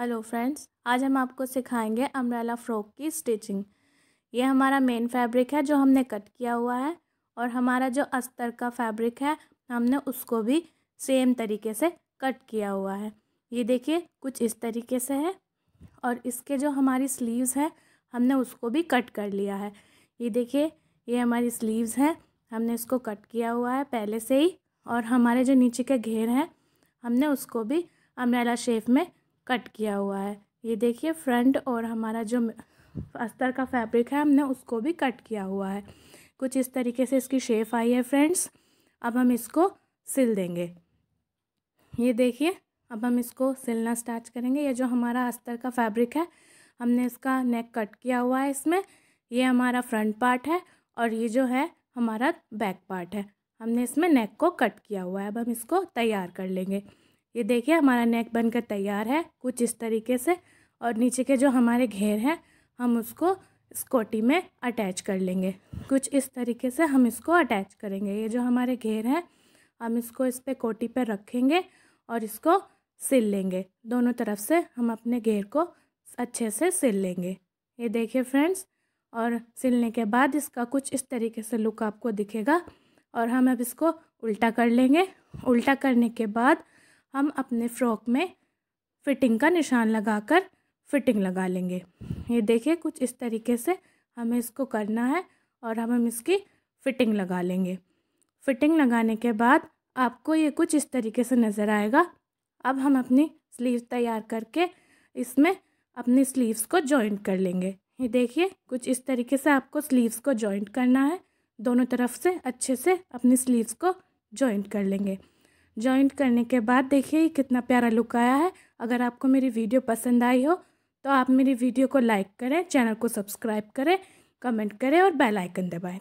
hello friends आज हम आपको सिखाएंगे अम्ब्रेला फ्रॉक की स्टिचिंग ये हमारा मेन फैब्रिक है जो हमने कट किया हुआ है और हमारा जो अस्तर का फैब्रिक है हमने उसको भी सेम तरीके से कट किया हुआ है ये देखिए कुछ इस तरीके से है और इसके जो हमारी स्लीव्स है हमने उसको भी कट कर लिया है ये देखिए ये हमारी स्लीव्स हैं हमने इसको कट किया हुआ है पहले से ही और हमारे जो नीचे के घेर हैं हमने उसको भी अम्ब्रेला शेप में कट किया हुआ है ये देखिए फ्रंट और हमारा जो अस्तर का फैब्रिक है हमने उसको भी कट किया हुआ है कुछ इस तरीके से इसकी शेप आई है फ्रेंड्स अब हम इसको सिल देंगे ये देखिए अब हम इसको सिलना स्टार्ट करेंगे ये जो हमारा अस्तर का फैब्रिक है हमने इसका नेक कट किया हुआ है इसमें ये हमारा फ्रंट पार्ट है और ये जो है हमारा बैक पार्ट है हमने इसमें नेक को कट किया हुआ है अब हम इसको तैयार कर लेंगे ये देखिए हमारा नेक बनकर तैयार है कुछ इस तरीके से और नीचे के जो हमारे घेर हैं हम उसको स्कोटी में अटैच कर लेंगे कुछ इस तरीके से हम इसको अटैच करेंगे ये जो हमारे घेर हैं हम इसको इस पर कोटी पर रखेंगे और इसको सिल लेंगे दोनों तरफ से हम अपने घेर को अच्छे से सिल लेंगे ये देखिए फ्रेंड्स और सिलने के बाद इसका कुछ इस तरीके से लुक आपको दिखेगा और हम अब इसको उल्टा कर लेंगे उल्टा करने के बाद हम अपने फ्रॉक में फ़िटिंग का निशान लगाकर फ़िटिंग लगा लेंगे ये देखिए कुछ इस तरीके से हमें इसको करना है और हम हम इसकी फ़िटिंग लगा लेंगे फ़िटिंग लगाने के बाद आपको ये कुछ इस तरीके से नज़र आएगा अब हम अपनी स्लीव तैयार करके इसमें अपनी स्लीव्स को जॉइंट कर लेंगे ये देखिए कुछ इस तरीके से आपको स्लीव्स को जॉइंट करना है दोनों तरफ से अच्छे से अपनी स्लीव्स को जॉइंट कर लेंगे ज्वाइंट करने के बाद देखिए कितना प्यारा लुक आया है अगर आपको मेरी वीडियो पसंद आई हो तो आप मेरी वीडियो को लाइक करें चैनल को सब्सक्राइब करें कमेंट करें और बेल आइकन दबाएं